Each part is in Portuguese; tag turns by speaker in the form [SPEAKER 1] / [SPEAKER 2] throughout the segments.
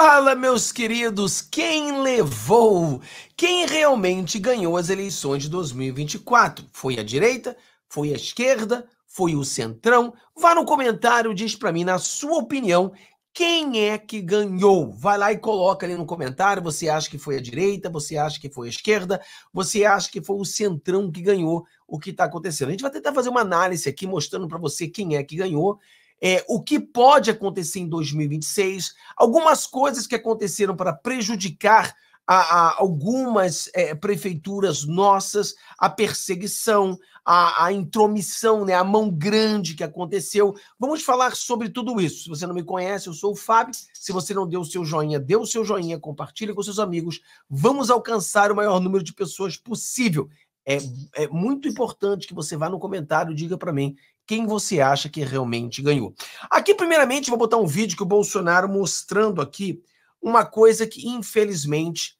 [SPEAKER 1] Fala, meus queridos, quem levou? Quem realmente ganhou as eleições de 2024? Foi a direita? Foi a esquerda? Foi o centrão? Vá no comentário, diz para mim, na sua opinião, quem é que ganhou? Vai lá e coloca ali no comentário. Você acha que foi a direita? Você acha que foi a esquerda? Você acha que foi o centrão que ganhou? O que está acontecendo? A gente vai tentar fazer uma análise aqui mostrando para você quem é que ganhou é, o que pode acontecer em 2026, algumas coisas que aconteceram para prejudicar a, a algumas é, prefeituras nossas, a perseguição, a, a, intromissão, né, a mão grande que aconteceu. Vamos falar sobre tudo isso. Se você não me conhece, eu sou o Fábio. Se você não deu o seu joinha, dê o seu joinha, compartilhe com seus amigos. Vamos alcançar o maior número de pessoas possível. É, é, muito importante que você vá no comentário e diga para mim: quem você acha que realmente ganhou. Aqui, primeiramente, vou botar um vídeo que o Bolsonaro mostrando aqui uma coisa que, infelizmente,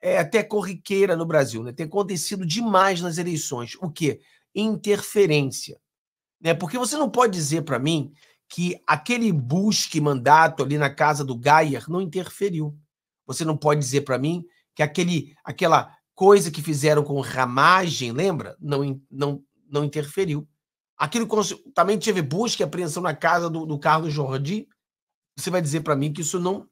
[SPEAKER 1] é até corriqueira no Brasil, né? Tem acontecido demais nas eleições. O quê? Interferência. Né? Porque você não pode dizer para mim que aquele busque mandato ali na casa do Gaier não interferiu. Você não pode dizer para mim que aquele, aquela coisa que fizeram com ramagem, lembra? Não, não, não interferiu. Aquilo também teve busca e apreensão na casa do, do Carlos Jordi. Você vai dizer para mim que isso não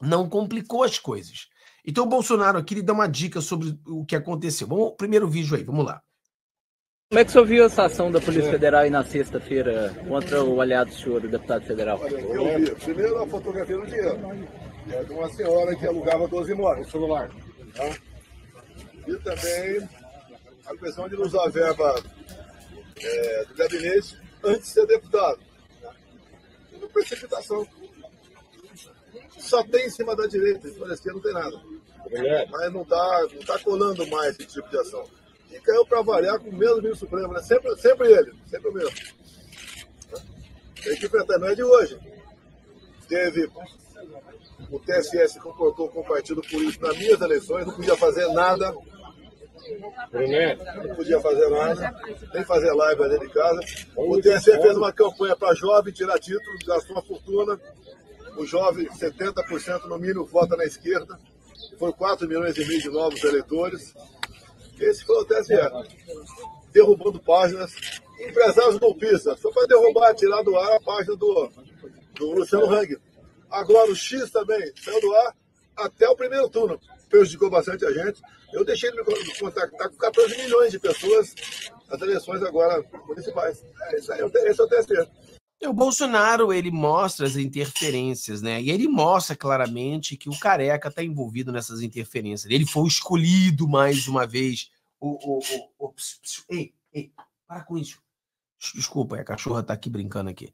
[SPEAKER 1] não complicou as coisas. Então o Bolsonaro aqui lhe dá uma dica sobre o que aconteceu. Vamos primeiro vídeo aí, vamos lá.
[SPEAKER 2] Como é que o senhor viu essa ação da Polícia Federal aí na sexta-feira contra o aliado do senhor, o deputado federal? Olha, eu vi. Primeiro a fotografia do dinheiro. É de uma senhora que alugava 12 imóveis, celular. Tá? E também a questão de usar a verba é, do gabinete antes de ser deputado. Uma né? precipitação. Só tem em cima da direita, que não tem nada. É. Mas não está não tá colando mais esse tipo de ação. E caiu para variar com o mesmo ministro Supremo, né? Sempre, sempre ele, sempre o mesmo. A equipe não é de hoje. Teve o TSS concordou com o partido político nas minhas eleições, não podia fazer nada não podia fazer nada, nem fazer live ali de casa. O TSE fez uma campanha para jovem tirar título, gastou uma fortuna. O jovem, 70% no mínimo, vota na esquerda. Foram 4 milhões e meio de novos eleitores. Esse foi o TSE. Derrubando páginas. Empresários golpistas. só para derrubar, tirar do ar a página do, do Luciano Hang. Agora o X também saiu do ar até o primeiro turno. Prejudicou bastante a gente. Eu deixei de me contactar com 14 milhões de pessoas nas eleições agora municipais. É isso esse é o TST.
[SPEAKER 1] É, o Bolsonaro ele mostra as interferências, né? E ele mostra claramente que o careca está envolvido nessas interferências. Ele foi escolhido mais uma vez. O, o, o, o ps, ps, ei, ei, para com isso. Desculpa, é a cachorra está aqui brincando aqui.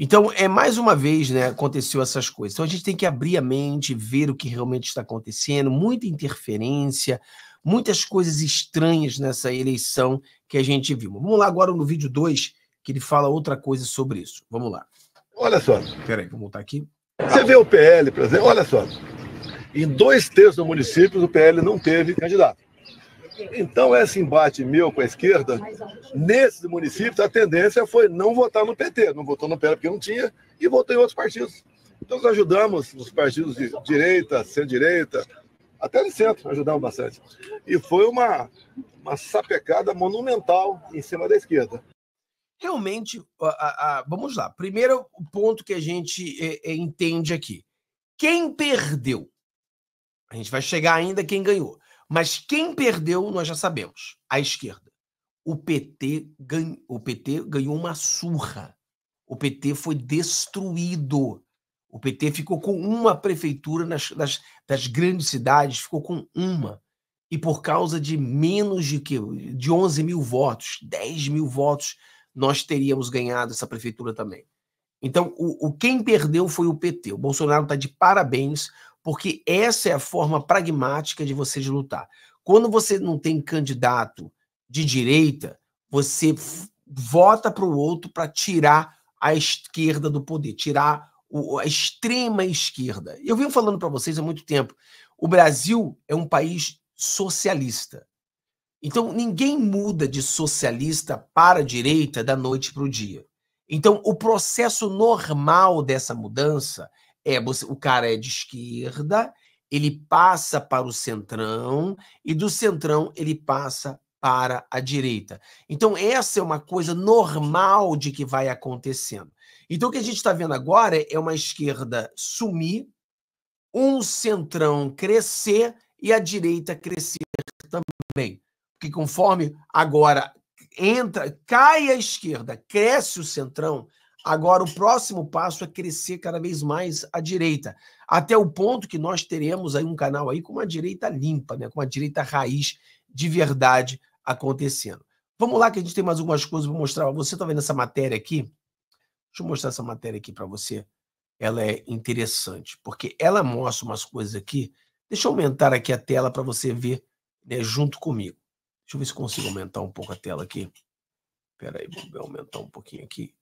[SPEAKER 1] Então, é mais uma vez, né, aconteceu essas coisas. Então, a gente tem que abrir a mente, ver o que realmente está acontecendo, muita interferência, muitas coisas estranhas nessa eleição que a gente viu. Vamos lá agora no vídeo 2, que ele fala outra coisa sobre isso. Vamos lá. Olha só. Peraí, vou voltar aqui. Você
[SPEAKER 2] vê o PL, por exemplo, olha só. Em dois terços dos municípios, o PL não teve candidato. Então, esse embate meu com a esquerda, nesses municípios, a tendência foi não votar no PT. Não votou no PT porque não tinha, e votou em outros partidos. Então, nós ajudamos os partidos de direita, centro-direita, até no centro, ajudamos bastante. E foi uma, uma sapecada monumental em cima da esquerda.
[SPEAKER 1] Realmente, a, a, vamos lá. Primeiro ponto que a gente é, é, entende aqui: quem perdeu? A gente vai chegar ainda quem ganhou. Mas quem perdeu, nós já sabemos. A esquerda. O PT, ganho, o PT ganhou uma surra. O PT foi destruído. O PT ficou com uma prefeitura nas, nas, das grandes cidades, ficou com uma. E por causa de menos de, que, de 11 mil votos, 10 mil votos, nós teríamos ganhado essa prefeitura também. Então, o, o quem perdeu foi o PT. O Bolsonaro está de parabéns porque essa é a forma pragmática de você de lutar. Quando você não tem candidato de direita, você vota para o outro para tirar a esquerda do poder, tirar o, a extrema esquerda. Eu venho falando para vocês há muito tempo, o Brasil é um país socialista. Então ninguém muda de socialista para a direita da noite para o dia. Então o processo normal dessa mudança é, você, o cara é de esquerda, ele passa para o centrão e do centrão ele passa para a direita. Então, essa é uma coisa normal de que vai acontecendo. Então, o que a gente está vendo agora é uma esquerda sumir, um centrão crescer e a direita crescer também. Porque conforme agora entra, cai a esquerda, cresce o centrão, Agora, o próximo passo é crescer cada vez mais a direita, até o ponto que nós teremos aí um canal aí com uma direita limpa, né? com uma direita raiz de verdade acontecendo. Vamos lá que a gente tem mais algumas coisas para mostrar. Você está vendo essa matéria aqui? Deixa eu mostrar essa matéria aqui para você. Ela é interessante, porque ela mostra umas coisas aqui. Deixa eu aumentar aqui a tela para você ver né, junto comigo. Deixa eu ver se consigo aumentar um pouco a tela aqui. Espera aí, vou aumentar um pouquinho aqui.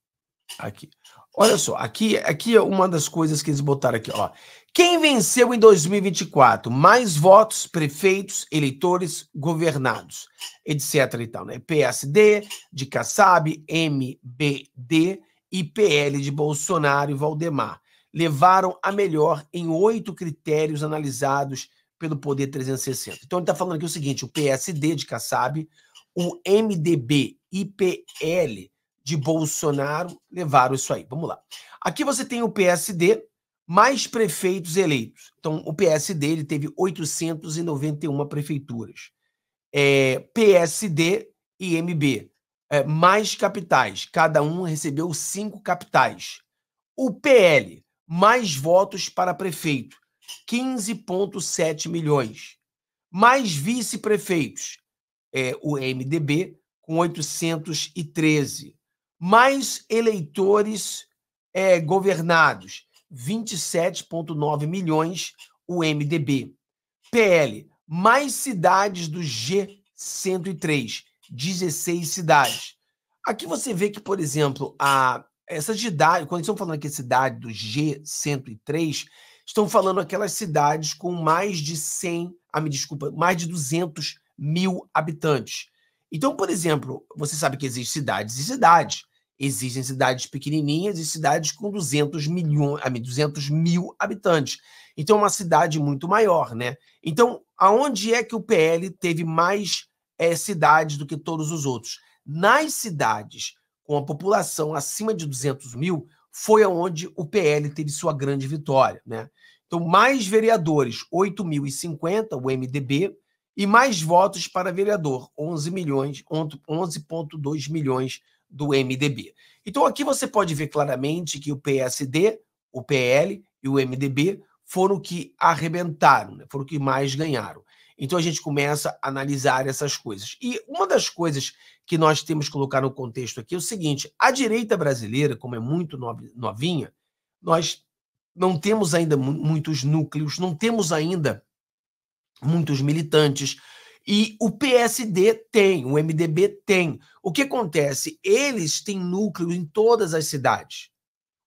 [SPEAKER 1] Aqui. Olha só, aqui, aqui é uma das coisas que eles botaram aqui, ó. Quem venceu em 2024? Mais votos, prefeitos, eleitores, governados, etc e tal, né? PSD, de Kassab, MBD e PL de Bolsonaro e Valdemar. Levaram a melhor em oito critérios analisados pelo Poder 360. Então ele está falando aqui o seguinte, o PSD de Kassab, o MDB e PL de Bolsonaro levaram isso aí. Vamos lá. Aqui você tem o PSD, mais prefeitos eleitos. Então, o PSD ele teve 891 prefeituras. É, PSD e MB, é, mais capitais. Cada um recebeu cinco capitais. O PL, mais votos para prefeito, 15,7 milhões. Mais vice-prefeitos, é, o MDB, com 813 mais eleitores é, governados, 27,9 milhões, o MDB. PL, mais cidades do G103, 16 cidades. Aqui você vê que, por exemplo, a, essas cidades, quando estão falando aqui cidade do G103, estão falando aquelas cidades com mais de 100, ah, me desculpa, mais de 200 mil habitantes. Então, por exemplo, você sabe que existem cidades e cidades. Existem cidades pequenininhas e cidades com 200, milhões, 200 mil habitantes. Então, é uma cidade muito maior, né? Então, aonde é que o PL teve mais é, cidades do que todos os outros? Nas cidades com a população acima de 200 mil, foi aonde o PL teve sua grande vitória, né? Então, mais vereadores, 8.050, o MDB, e mais votos para vereador, 11 milhões, 11,2 milhões do MDB. Então aqui você pode ver claramente que o PSD, o PL e o MDB foram que arrebentaram, né? foram foram que mais ganharam. Então a gente começa a analisar essas coisas. E uma das coisas que nós temos que colocar no contexto aqui é o seguinte: a direita brasileira, como é muito novinha, nós não temos ainda muitos núcleos, não temos ainda muitos militantes, e o PSD tem, o MDB tem. O que acontece? Eles têm núcleo em todas as cidades.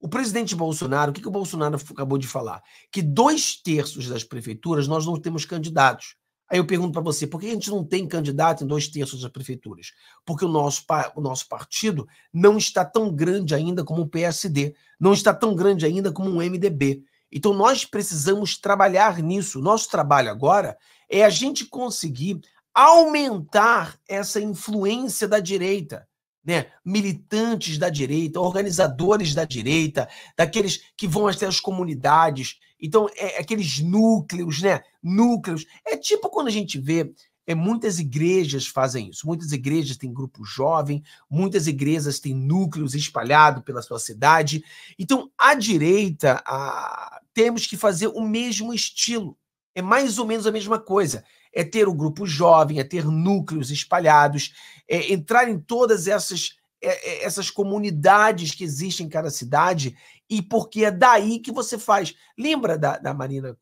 [SPEAKER 1] O presidente Bolsonaro, o que, que o Bolsonaro acabou de falar? Que dois terços das prefeituras nós não temos candidatos. Aí eu pergunto para você, por que a gente não tem candidato em dois terços das prefeituras? Porque o nosso, o nosso partido não está tão grande ainda como o PSD, não está tão grande ainda como o MDB. Então nós precisamos trabalhar nisso. Nosso trabalho agora é a gente conseguir aumentar essa influência da direita, né? Militantes da direita, organizadores da direita, daqueles que vão até as comunidades. Então é aqueles núcleos, né? Núcleos. É tipo quando a gente vê é, muitas igrejas fazem isso. Muitas igrejas têm grupo jovem, muitas igrejas têm núcleos espalhados pela sua cidade. Então, à direita, a, temos que fazer o mesmo estilo. É mais ou menos a mesma coisa. É ter o um grupo jovem, é ter núcleos espalhados, é entrar em todas essas é, é, essas comunidades que existem em cada cidade e porque é daí que você faz. Lembra da, da Marina,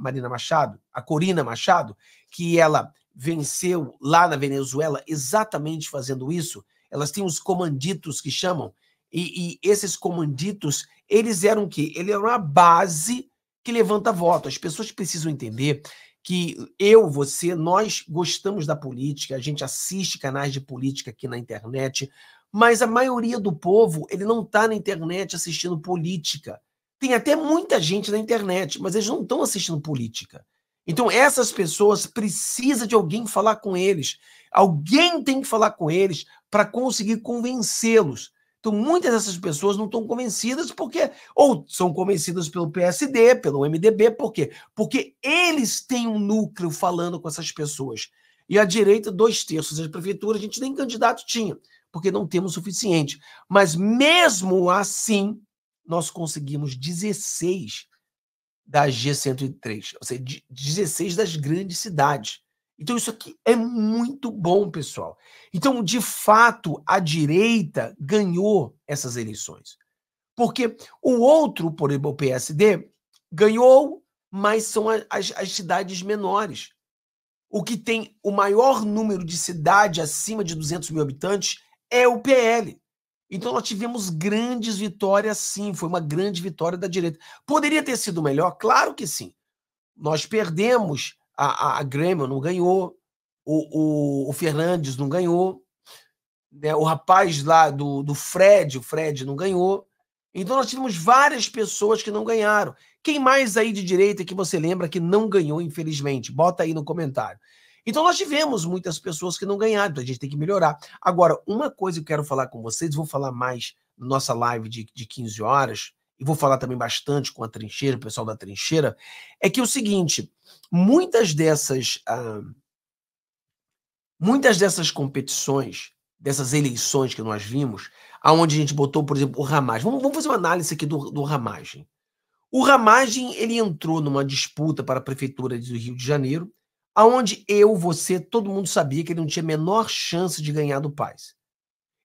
[SPEAKER 1] Marina Machado, a Corina Machado, que ela venceu lá na Venezuela exatamente fazendo isso. Elas têm os comanditos que chamam, e, e esses comanditos, eles eram o quê? Ele era uma base que levanta voto. As pessoas precisam entender que eu, você, nós gostamos da política, a gente assiste canais de política aqui na internet, mas a maioria do povo, ele não está na internet assistindo política. Tem até muita gente na internet, mas eles não estão assistindo política. Então, essas pessoas precisam de alguém falar com eles. Alguém tem que falar com eles para conseguir convencê-los. Então, muitas dessas pessoas não estão convencidas porque, ou são convencidas pelo PSD, pelo MDB, por quê? Porque eles têm um núcleo falando com essas pessoas. E a direita, dois terços das prefeituras, a gente nem candidato tinha, porque não temos o suficiente. Mas mesmo assim, nós conseguimos 16 da G103, ou seja, 16 das grandes cidades. Então, isso aqui é muito bom, pessoal. Então, de fato, a direita ganhou essas eleições. Porque o outro, por exemplo, o PSD, ganhou, mas são as, as cidades menores. O que tem o maior número de cidade acima de 200 mil habitantes é o PL. Então nós tivemos grandes vitórias, sim. Foi uma grande vitória da direita. Poderia ter sido melhor? Claro que sim. Nós perdemos. A, a, a Grêmio não ganhou. O, o, o Fernandes não ganhou. Né? O rapaz lá do, do Fred, o Fred não ganhou. Então nós tivemos várias pessoas que não ganharam. Quem mais aí de direita que você lembra que não ganhou, infelizmente? Bota aí no comentário. Então nós tivemos muitas pessoas que não ganharam, então a gente tem que melhorar. Agora, uma coisa que eu quero falar com vocês, vou falar mais na nossa live de, de 15 horas, e vou falar também bastante com a trincheira, o pessoal da trincheira, é que é o seguinte, muitas dessas. Ah, muitas dessas competições, dessas eleições que nós vimos, aonde a gente botou, por exemplo, o Ramagem. Vamos, vamos fazer uma análise aqui do, do Ramagem. O Ramagem ele entrou numa disputa para a prefeitura do Rio de Janeiro aonde eu, você, todo mundo sabia que ele não tinha a menor chance de ganhar do Paz.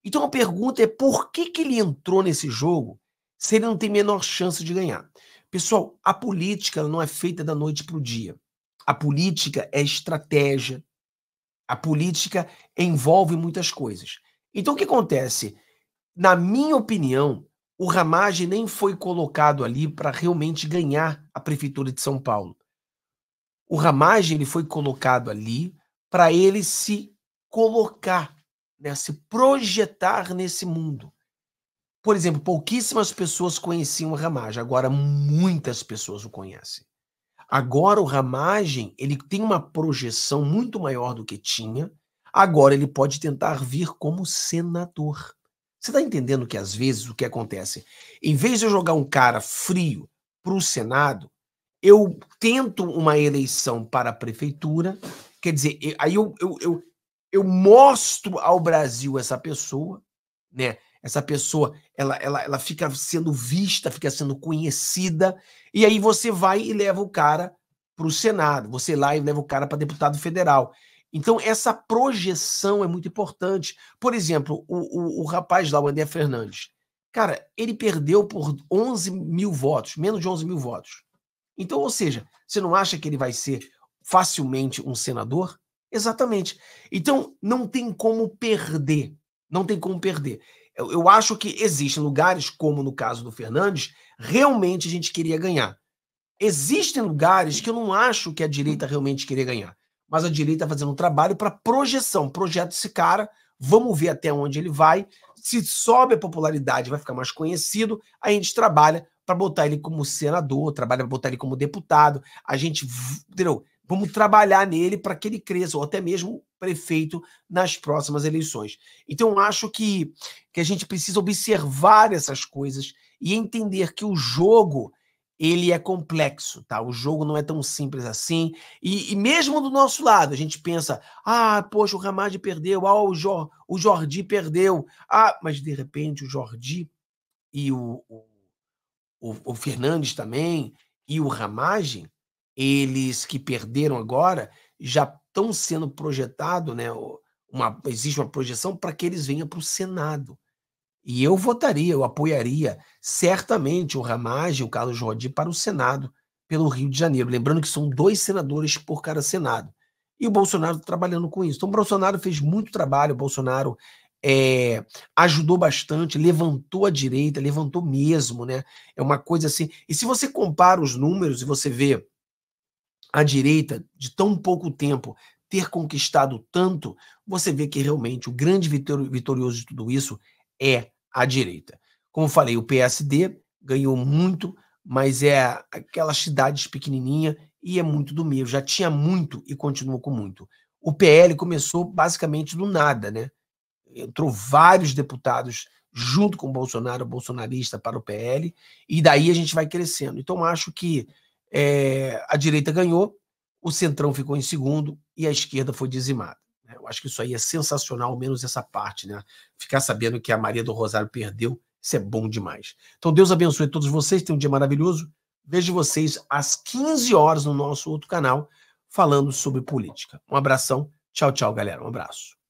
[SPEAKER 1] Então a pergunta é por que, que ele entrou nesse jogo se ele não tem a menor chance de ganhar? Pessoal, a política não é feita da noite para o dia. A política é estratégia. A política envolve muitas coisas. Então o que acontece? Na minha opinião, o Ramage nem foi colocado ali para realmente ganhar a prefeitura de São Paulo. O Ramage ele foi colocado ali para ele se colocar, né, se projetar nesse mundo. Por exemplo, pouquíssimas pessoas conheciam o Ramage, agora muitas pessoas o conhecem. Agora o Ramagem, ele tem uma projeção muito maior do que tinha. Agora ele pode tentar vir como senador. Você está entendendo que às vezes o que acontece? Em vez de eu jogar um cara frio para o Senado, eu tento uma eleição para a prefeitura, quer dizer, aí eu, eu, eu, eu, mostro ao Brasil essa pessoa, né? Essa pessoa, ela, ela, ela fica sendo vista, fica sendo conhecida, e aí você vai e leva o cara para o Senado, você lá e leva o cara para deputado federal. Então, essa projeção é muito importante. Por exemplo, o, o, o rapaz lá, o André Fernandes, cara, ele perdeu por 11 mil votos, menos de 11 mil votos. Então, ou seja, você não acha que ele vai ser facilmente um senador? Exatamente. Então, não tem como perder. Não tem como perder. Eu, eu acho que existem lugares, como no caso do Fernandes, realmente a gente queria ganhar. Existem lugares que eu não acho que a direita realmente queria ganhar. Mas a direita está fazendo um trabalho para projeção. Projeta esse cara Vamos ver até onde ele vai. Se sobe a popularidade, vai ficar mais conhecido. A gente trabalha para botar ele como senador, trabalha para botar ele como deputado. A gente, entendeu? Vamos trabalhar nele para que ele cresça, ou até mesmo prefeito nas próximas eleições. Então, acho que, que a gente precisa observar essas coisas e entender que o jogo ele é complexo, tá? O jogo não é tão simples assim. E, e mesmo do nosso lado, a gente pensa: ah, poxa, o Ramad perdeu, ah, o, jo o Jordi perdeu. Ah, mas de repente o Jordi e o, o, o, o Fernandes também, e o Ramage, eles que perderam agora, já estão sendo projetados, né? Uma, existe uma projeção para que eles venham para o Senado. E eu votaria, eu apoiaria certamente o Ramage e o Carlos Rodi para o Senado pelo Rio de Janeiro. Lembrando que são dois senadores por cada Senado. E o Bolsonaro tá trabalhando com isso. Então, o Bolsonaro fez muito trabalho, o Bolsonaro é, ajudou bastante, levantou a direita, levantou mesmo, né? É uma coisa assim. E se você compara os números e você vê a direita de tão pouco tempo ter conquistado tanto, você vê que realmente o grande vitorioso de tudo isso é a direita. Como falei, o PSD ganhou muito, mas é aquelas cidades pequenininha e é muito do meio. Já tinha muito e continuou com muito. O PL começou basicamente do nada, né? Entrou vários deputados junto com o Bolsonaro, bolsonarista, para o PL, e daí a gente vai crescendo. Então, acho que é, a direita ganhou, o centrão ficou em segundo e a esquerda foi dizimada. Né, eu acho que isso aí é sensacional, menos essa parte, né? Ficar sabendo que a Maria do Rosário perdeu, isso é bom demais. Então, Deus abençoe todos vocês, tenham um dia maravilhoso. Vejo vocês às 15 horas no nosso outro canal, falando sobre política. Um abração, tchau, tchau, galera. Um abraço.